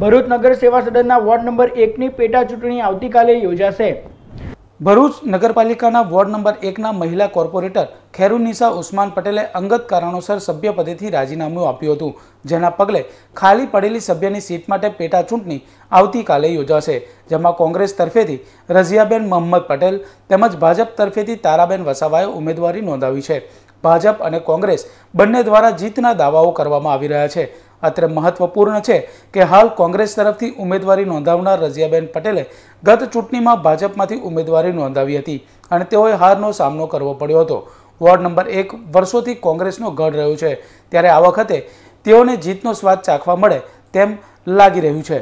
ભરૂચ નગર સેવા સદનના ward number એકની પેટા ચૂંટણી આવતીકાલે યોજાશે ભરૂચ નગરપાલિકાના વોર્ડ નંબર એકના મહિલા કોર્પોરેટર ખેરુનિસા ઉસ્માન પટેલે અંગત કારણોસર સભ્યપદેથી રાજીનામું આપ્યું હતું જેના પગલે ખાલી પડેલી સભ્યની સીટ માટે પેટા ચૂંટણી આવતીકાલે યોજાશે જેમાં કોંગ્રેસ તરફેથી રઝિયાબેન મોહમ્મદ પટેલ તેમજ ભાજપ તરફેથી તારાબેન વસાવાએ ઉમેદવારી નોંધાવી છે ભાજપ અને કોંગ્રેસ બંને દ્વારા જીતના દાવાઓ કરવામાં આવી રહ્યા છે અત્રે મહત્વપૂર્ણ છે કે હાલ કોંગ્રેસ તરફથી ઉમેદવારી નોંધાવનાર રજિયાબેન પટેલે ગત ચૂંટણીમાં ભાજપમાંથી ઉમેદવારી નોંધાવી હતી અને તેઓએ હારનો સામનો કરવો પડ્યો હતો વોર્ડ નંબર એક વર્ષોથી કોંગ્રેસનો ગઢ રહ્યો છે ત્યારે આ વખતે તેઓને જીતનો સ્વાદ ચાખવા મળે તેમ લાગી રહ્યું છે